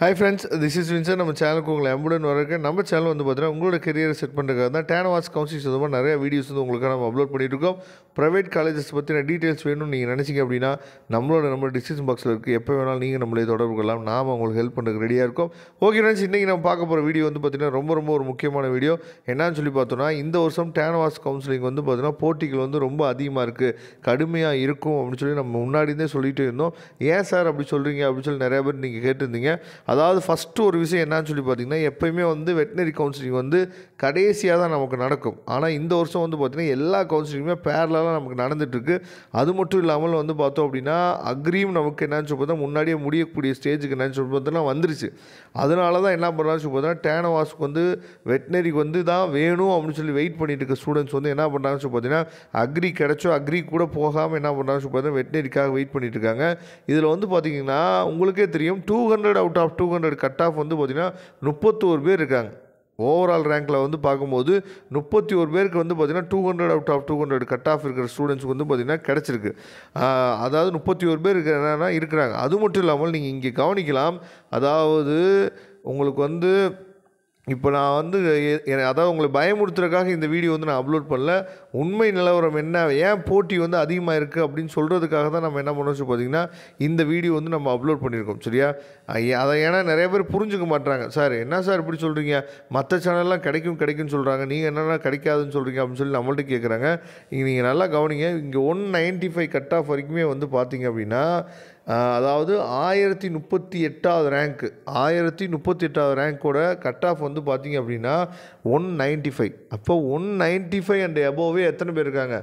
hi friends this is Winsor நம்ம சேனலுக்கு உங்களை அம்புடன் வரக்கு நம்ம சேனல் வந்து பார்த்தீங்கன்னா உங்களோட கெரியரை செட் பண்ணுறதுக்காக தான் டேன் வாட்ஸ் கவுன்சிலிங் சம்மந்தமாக நிறைய வீடியோஸ் வந்து உங்களுக்கு நம்ம அப்லோட் பண்ணியிருக்கோம் ப்ரைவேட் காலேஜஸ் பற்றின டீட்டெயில்ஸ் வேணும்னு நீங்கள் நினச்சிங்க அப்படின்னா நம்மளோட நம்ம டிஸ்கிரிப்ஷன் பாக்ஸில் இருக்குது எப்போ வேணாலும் நீங்கள் நம்மளே தொடர்பு கொள்ளலாம் நாம் உங்களுக்கு ஹெல்ப் பண்ணுறதுக்கு ரெடியாக இருக்கும் ஓகே ஃப்ரெண்ட்ஸ் இன்றைக்கி நம்ம பார்க்க போகிற வீடியோ வந்து பார்த்திங்கன்னா ரொம்ப ரொம்ப ஒரு முக்கியமான வீடியோ என்னன்னு சொல்லி பார்த்தோன்னா இந்த வருஷம் டேன் வாஸ் கவுன்சிலிங் வந்து பார்த்தீங்கன்னா போட்டிகள் வந்து ரொம்ப அதிகமாக இருக்குது கடுமையாக இருக்கும் அப்படின்னு சொல்லி நம்ம முன்னாடி இருந்தே சொல்லிகிட்டே இருந்தோம் ஏன் சார் அப்படி சொல்கிறீங்க அப்படின்னு சொல்லி நிறையா பேர் நீங்கள் கேட்டிருந்தீங்க அதாவது ஃபஸ்ட்டு ஒரு விஷயம் என்னன்னு சொல்லி பார்த்திங்கன்னா எப்போயுமே வந்து வெட்டினரி கவுன்சிலிங் வந்து கடைசியாக தான் நமக்கு நடக்கும் ஆனால் இந்த வருஷம் வந்து பார்த்திங்கன்னா எல்லா கவுன்சிலிங்குமே பேரலாக நமக்கு நடந்துகிட்ருக்கு அது மட்டும் இல்லாமல் வந்து பார்த்தோம் அப்படின்னா அக்ரீம் நமக்கு என்னன்னு சொல்லி பார்த்தா முன்னாடியே முடியக்கூடிய ஸ்டேஜுக்கு என்னன்னு சொல்லி பார்த்தோன்னா வந்துருச்சு அதனால தான் என்ன பண்ணுறான்னு சொல்லி டேன டேனவாஸுக்கு வந்து வெட்டினரிக்கு வந்து தான் வேணும் அப்படின்னு சொல்லி வெயிட் பண்ணிட்டு இருக்க ஸ்டூடெண்ட்ஸ் வந்து என்ன பண்ணுறாங்கன்னு சொல்லி பார்த்தீங்கன்னா அக்ரி கிடச்சோ அக்ரி கூட போகாமல் என்ன பண்ணுறாங்கன்னு சொல்லி பார்த்தீங்கன்னா வெட்டினரிக்காக வெயிட் பண்ணிட்டு இருக்காங்க இதில் வந்து பார்த்தீங்கன்னா உங்களுக்கே தெரியும் two hundred out of two hundred cut off வந்து பார்த்திங்கன்னா முப்பத்தோரு பேர் இருக்காங்க ஓவரால் ரேங்கில் வந்து பார்க்கும்போது முப்பத்தி ஒரு பேருக்கு வந்து பார்த்திங்கன்னா two hundred out of two hundred cut off இருக்கிற ஸ்டூடெண்ட்ஸ்க்கு வந்து பார்த்திங்கன்னா கிடச்சிருக்கு அதாவது முப்பத்தி ஒரு பேர் இருக்கிற என்னென்னா இருக்கிறாங்க அது மட்டும் இல்லாமல் நீங்கள் இங்கே கவனிக்கலாம் அதாவது உங்களுக்கு வந்து இப்போ நான் வந்து அதாவது உங்களை பயமுறுத்துறதுக்காக இந்த வீடியோ வந்து நான் அப்லோட் பண்ணல உண்மை நிலவரம் என்ன ஏன் போட்டி வந்து அதிகமாக இருக்குது அப்படின்னு சொல்கிறதுக்காக தான் நம்ம என்ன பண்ணோம் பார்த்தீங்கன்னா இந்த வீடியோ வந்து நம்ம அப்லோட் பண்ணியிருக்கோம் சரியா அதை ஏன்னா நிறைய பேர் புரிஞ்சுக்க மாட்டாங்க சார் என்ன சார் இப்படி சொல்கிறீங்க மற்ற சேனல்லாம் கிடைக்கும் கிடைக்கும்னு சொல்கிறாங்க நீங்கள் என்னென்னா கிடைக்காதுன்னு சொல்கிறீங்க அப்படின்னு சொல்லி நம்மள்ட்ட கேட்குறாங்க இங்கே நீங்கள் நல்லா கவனிங்க இங்கே one ninety five cut off வரைக்குமே வந்து பார்த்தீங்க அப்படின்னா அதாவது ஆயிரத்தி முப்பத்தி எட்டாவது ரேங்க்கு ஆயிரத்தி முப்பத்தி எட்டாவது ரேங்க்கோட கட் ஆஃப் வந்து பார்த்திங்க அப்படின்னா ஒன் நைன்ட்டி ஃபைவ் அப்போ one ninety five and above எத்தனை பேர் இருக்காங்க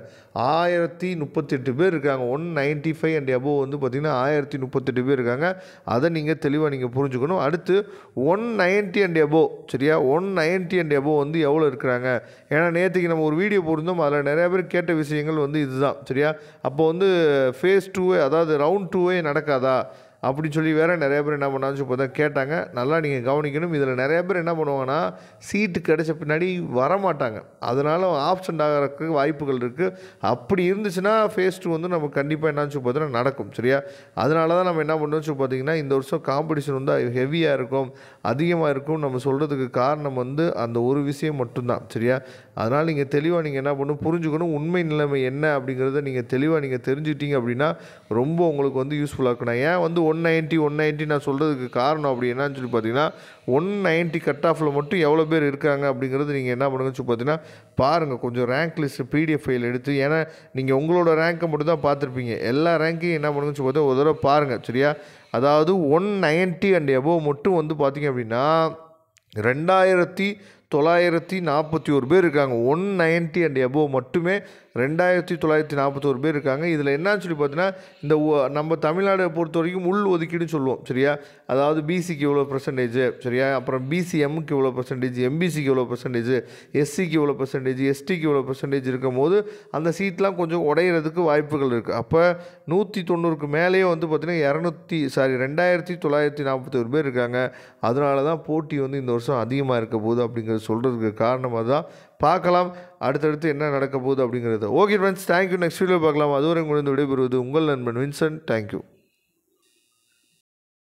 ஆயிரத்தி முப்பத்தெட்டு பேர் இருக்காங்க one ninety five and above வந்து பார்த்திங்கன்னா ஆயிரத்தி முப்பத்தெட்டு பேர் இருக்காங்க அதை நீங்கள் தெளிவாக நீங்கள் புரிஞ்சுக்கணும் அடுத்து ஒன் நைன்ட்டி அண்ட் எபோவ் சரியா ஒன் நைன்ட்டி அண்ட் எபோவ் வந்து எவ்வளோ இருக்கிறாங்க ஏன்னா நேற்றுக்கு நம்ம ஒரு வீடியோ போட்டிருந்தோம் அதில் நிறையா பேர் கேட்ட விஷயங்கள் வந்து இதுதான் சரியா அப்போ வந்து ஃபேஸ் டூவே அதாவது ரவுண்ட் டூவே நடக்காதா அப்படி சொல்லி வேறு நிறைய பேர் என்ன பண்ணாச்சு இப்போ தான் கேட்டாங்க நல்லா நீங்கள் கவனிக்கணும் இதில் நிறைய பேர் என்ன பண்ணுவாங்கன்னா சீட்டு கிடைச்ச பின்னாடி வரமாட்டாங்க அதனால் ஆப்சண்ட் ஆகிறதுக்கு வாய்ப்புகள் இருக்குது அப்படி இருந்துச்சுன்னா ஃபேஸ் டூ வந்து நம்ம கண்டிப்பாக என்னாச்சு பார்த்தீங்கன்னா நடக்கும் சரியா அதனால தான் நம்ம என்ன சொல்லி பார்த்திங்கன்னா இந்த வருஷம் காம்படிஷன் வந்து ஹெவியாக இருக்கும் அதிகமாக இருக்கும் நம்ம சொல்கிறதுக்கு காரணம் வந்து அந்த ஒரு விஷயம் மட்டும்தான் சரியா அதனால் நீங்கள் தெளிவாக நீங்கள் என்ன பண்ணணும் புரிஞ்சுக்கணும் உண்மை நிலைமை என்ன அப்படிங்கிறத நீங்கள் தெளிவாக நீங்கள் தெரிஞ்சுக்கிட்டீங்க அப்படின்னா ரொம்ப உங்களுக்கு வந்து யூஸ்ஃபுல்லாக இருக்கணும் ஏன் வந்து ஒன் நைன்ட்டி ஒன் நைன்ட்டி நான் சொல்கிறதுக்கு காரணம் அப்படி என்னன்னு சொல்லி பார்த்தீங்கன்னா ஒன் நைன்ட்டி கட் ஆஃபில் மட்டும் எவ்வளோ பேர் இருக்காங்க அப்படிங்கிறது நீங்கள் என்ன பண்ணுங்கன்னு சொல்லி பார்த்தீங்கன்னா பாருங்கள் கொஞ்சம் ரேங்க் லிஸ்ட்டு பிடிஎஃப் ஃபைல் எடுத்து ஏன்னா நீங்கள் உங்களோட ரேங்க்கை மட்டும் தான் பார்த்துருப்பீங்க எல்லா ரேங்க்கையும் என்ன பண்ணுங்கன்னு சொல்லி ஒரு தடவை பாருங்கள் சரியா அதாவது ஒன் நைன்ட்டி அண்ட் எபோவ் மட்டும் வந்து பார்த்திங்க அப்படின்னா ரெண்டாயிரத்தி தொள்ளாயிரத்தி நாற்பத்தி ஒரு பேர் இருக்காங்க ஒன் நைன்ட்டி அண்ட் எபோவ் மட்டுமே ரெண்டாயிரத்தி தொள்ளாயிரத்தி நாற்பத்தோரு பேர் இருக்காங்க இதில் என்னான்னு சொல்லி பார்த்தீங்கன்னா இந்த நம்ம தமிழ்நாடை பொறுத்த வரைக்கும் உள் ஒதுக்கீடுன்னு சொல்லுவோம் சரியா அதாவது பிசிக்கு இவ்வளோ பர்சன்டேஜ் சரியா அப்புறம் பிசிஎம்முக்கு இவ்வளோ பர்சன்டேஜ் எம்பிசிக்கு இவ்வளோ பர்சன்டேஜ் எஸ்சிக்கு இவ்வளோ பர்சன்டேஜ் எஸ்டிக்கு இவ்வளோ பர்சன்டேஜ் இருக்கும் போது அந்த சீட்லாம் கொஞ்சம் உடையிறதுக்கு வாய்ப்புகள் இருக்குது அப்போ நூற்றி தொண்ணூறுக்கு மேலேயே வந்து பார்த்திங்கன்னா இரநூத்தி சாரி ரெண்டாயிரத்தி தொள்ளாயிரத்தி நாற்பத்தி ஒரு பேர் இருக்காங்க அதனால தான் போட்டி வந்து இந்த வருஷம் அதிகமாக இருக்க போகுது அப்படிங்கிற சொல்கிறதுக்கு காரணம் அதுதான் பார்க்கலாம் அடுத்தடுத்து என்ன நடக்க போகுது அப்படிங்கிறது okay friends thank you next video பார்க்கலாம் அதுவரை முடிந்து விடைபெறுவது உங்கள் நண்பன் வின்சென்ட் தேங்க்யூ